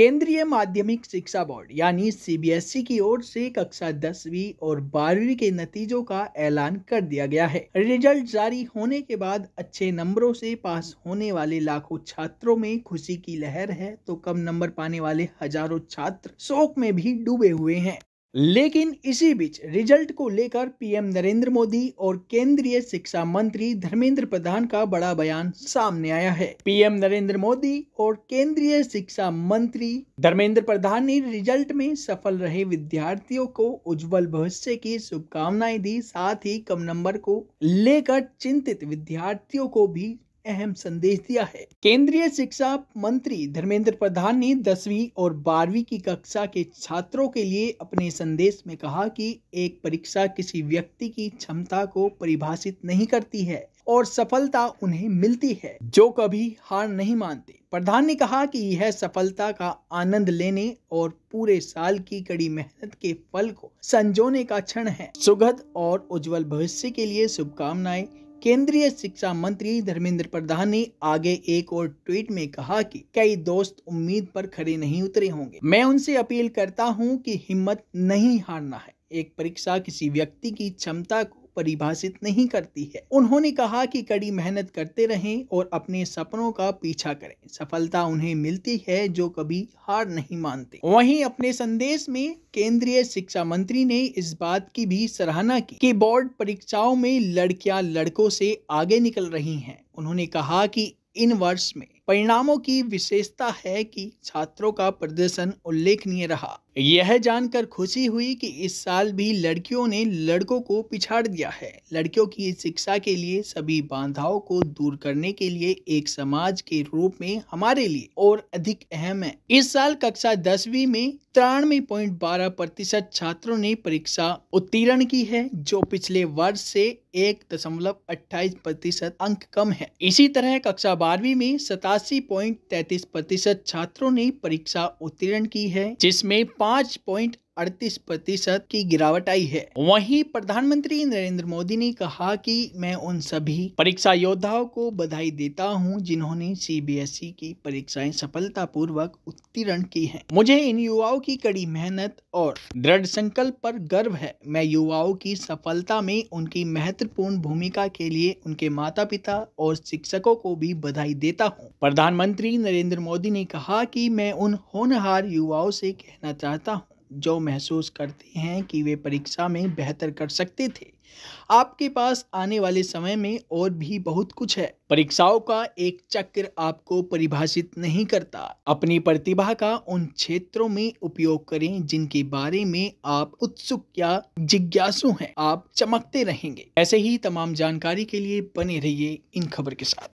केंद्रीय माध्यमिक शिक्षा बोर्ड यानी सीबीएसई e की ओर से कक्षा दसवीं और बारहवीं के नतीजों का ऐलान कर दिया गया है रिजल्ट जारी होने के बाद अच्छे नंबरों से पास होने वाले लाखों छात्रों में खुशी की लहर है तो कम नंबर पाने वाले हजारों छात्र शोक में भी डूबे हुए हैं लेकिन इसी बीच रिजल्ट को लेकर पीएम नरेंद्र मोदी और केंद्रीय शिक्षा मंत्री धर्मेंद्र प्रधान का बड़ा बयान सामने आया है पीएम नरेंद्र मोदी और केंद्रीय शिक्षा मंत्री धर्मेंद्र प्रधान ने रिजल्ट में सफल रहे विद्यार्थियों को उज्जवल भविष्य की शुभकामनाएं दी साथ ही कम नंबर को लेकर चिंतित विद्यार्थियों को भी अहम संदेश दिया है केंद्रीय शिक्षा मंत्री धर्मेंद्र प्रधान ने दसवीं और बारहवीं की कक्षा के छात्रों के लिए अपने संदेश में कहा कि एक परीक्षा किसी व्यक्ति की क्षमता को परिभाषित नहीं करती है और सफलता उन्हें मिलती है जो कभी हार नहीं मानते प्रधान ने कहा कि यह सफलता का आनंद लेने और पूरे साल की कड़ी मेहनत के फल को संजोने का क्षण है सुखद और उज्जवल भविष्य के लिए शुभकामनाएं केंद्रीय शिक्षा मंत्री धर्मेंद्र प्रधान ने आगे एक और ट्वीट में कहा कि कई दोस्त उम्मीद पर खड़े नहीं उतरे होंगे मैं उनसे अपील करता हूं कि हिम्मत नहीं हारना है एक परीक्षा किसी व्यक्ति की क्षमता को परिभाषित नहीं करती है उन्होंने कहा कि कड़ी मेहनत करते रहें और अपने सपनों का पीछा करें सफलता उन्हें मिलती है जो कभी हार नहीं मानते वहीं अपने संदेश में केंद्रीय शिक्षा मंत्री ने इस बात की भी सराहना की कि बोर्ड परीक्षाओं में लड़कियां लड़कों से आगे निकल रही हैं उन्होंने कहा कि इन वर्ष में परिणामों की विशेषता है कि छात्रों का प्रदर्शन उल्लेखनीय रहा यह जानकर खुशी हुई कि इस साल भी लड़कियों ने लड़कों को पिछाड़ दिया है लड़कियों की शिक्षा के लिए सभी बाधाओं को दूर करने के लिए एक समाज के रूप में हमारे लिए और अधिक अहम है इस साल कक्षा दसवीं में तिरानवे पॉइंट बारह प्रतिशत छात्रों ने परीक्षा उत्तीर्ण की है जो पिछले वर्ष से एक दशमलव अट्ठाईस प्रतिशत अंक कम है इसी तरह कक्षा बारहवीं में सता छियासी पॉइंट तैतीस प्रतिशत छात्रों ने परीक्षा उत्तीर्ण की है जिसमें पाँच पॉइंट अड़तीस प्रतिशत की गिरावट आई है वहीं प्रधानमंत्री नरेंद्र मोदी ने कहा कि मैं उन सभी परीक्षा योद्धाओं को बधाई देता हूं जिन्होंने सीबीएसई e की परीक्षाएं सफलतापूर्वक उत्तीर्ण की हैं। मुझे इन युवाओं की कड़ी मेहनत और दृढ़ संकल्प पर गर्व है मैं युवाओं की सफलता में उनकी महत्वपूर्ण भूमिका के लिए उनके माता पिता और शिक्षकों को भी बधाई देता हूँ प्रधानमंत्री नरेंद्र मोदी ने कहा कि मैं उन होनहार युवाओं से कहना चाहता हूँ जो महसूस करते हैं कि वे परीक्षा में बेहतर कर सकते थे आपके पास आने वाले समय में और भी बहुत कुछ है परीक्षाओं का एक चक्र आपको परिभाषित नहीं करता अपनी प्रतिभा का उन क्षेत्रों में उपयोग करें जिनके बारे में आप उत्सुक या जिज्ञासु हैं आप चमकते रहेंगे ऐसे ही तमाम जानकारी के लिए बने रहिए इन खबर के साथ